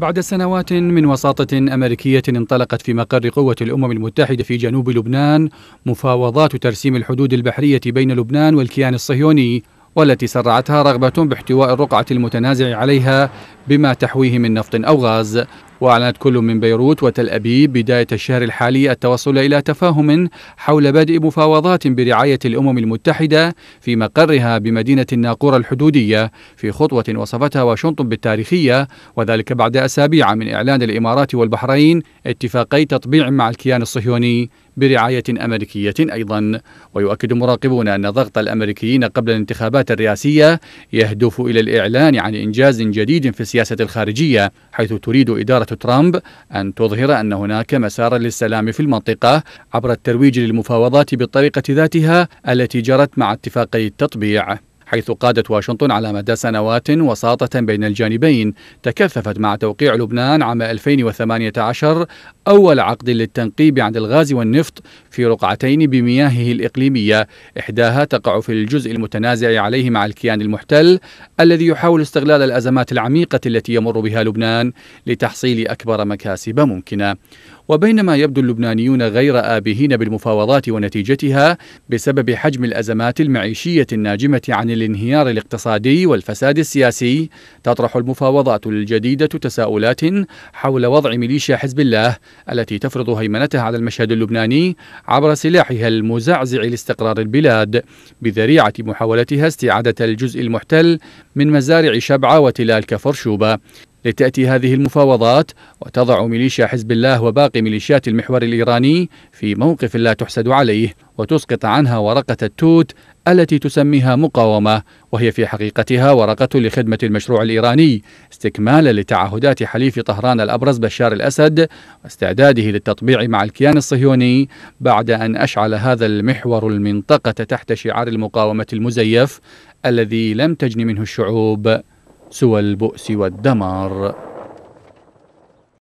بعد سنوات من وساطة أمريكية انطلقت في مقر قوة الأمم المتحدة في جنوب لبنان مفاوضات ترسيم الحدود البحرية بين لبنان والكيان الصهيوني والتي سرعتها رغبة باحتواء الرقعة المتنازع عليها بما تحويه من نفط أو غاز وأعلنت كل من بيروت وتل أبيب بداية الشهر الحالي التوصل إلى تفاهم حول بدء مفاوضات برعاية الأمم المتحدة في مقرها بمدينة الناقورة الحدودية في خطوة وصفتها واشنطن بالتاريخية وذلك بعد أسابيع من إعلان الإمارات والبحرين اتفاقي تطبيع مع الكيان الصهيوني برعاية أمريكية أيضا ويؤكد مراقبون أن ضغط الأمريكيين قبل الانتخابات الرئاسية يهدف إلى الإعلان عن إنجاز جديد في السياسة الخارجية حيث تريد إدارة ترامب أن تظهر أن هناك مسارا للسلام في المنطقة عبر الترويج للمفاوضات بالطريقة ذاتها التي جرت مع اتفاقي التطبيع حيث قادت واشنطن على مدى سنوات وساطة بين الجانبين تكثفت مع توقيع لبنان عام 2018 أول عقد للتنقيب عن الغاز والنفط في رقعتين بمياهه الإقليمية إحداها تقع في الجزء المتنازع عليه مع الكيان المحتل الذي يحاول استغلال الأزمات العميقة التي يمر بها لبنان لتحصيل أكبر مكاسب ممكنة وبينما يبدو اللبنانيون غير آبهين بالمفاوضات ونتيجتها بسبب حجم الأزمات المعيشية الناجمة عن الانهيار الاقتصادي والفساد السياسي تطرح المفاوضات الجديدة تساؤلات حول وضع ميليشيا حزب الله التي تفرض هيمنتها على المشهد اللبناني عبر سلاحها المزعزع لاستقرار البلاد بذريعة محاولتها استعادة الجزء المحتل من مزارع شبعة وتلال كفر شوبة لتأتي هذه المفاوضات وتضع ميليشيا حزب الله وباقي ميليشيات المحور الإيراني في موقف لا تحسد عليه وتسقط عنها ورقة التوت التي تسميها مقاومة وهي في حقيقتها ورقة لخدمة المشروع الإيراني استكمالا لتعهدات حليف طهران الأبرز بشار الأسد واستعداده للتطبيع مع الكيان الصهيوني بعد أن أشعل هذا المحور المنطقة تحت شعار المقاومة المزيف الذي لم تجن منه الشعوب سوى البؤس والدمار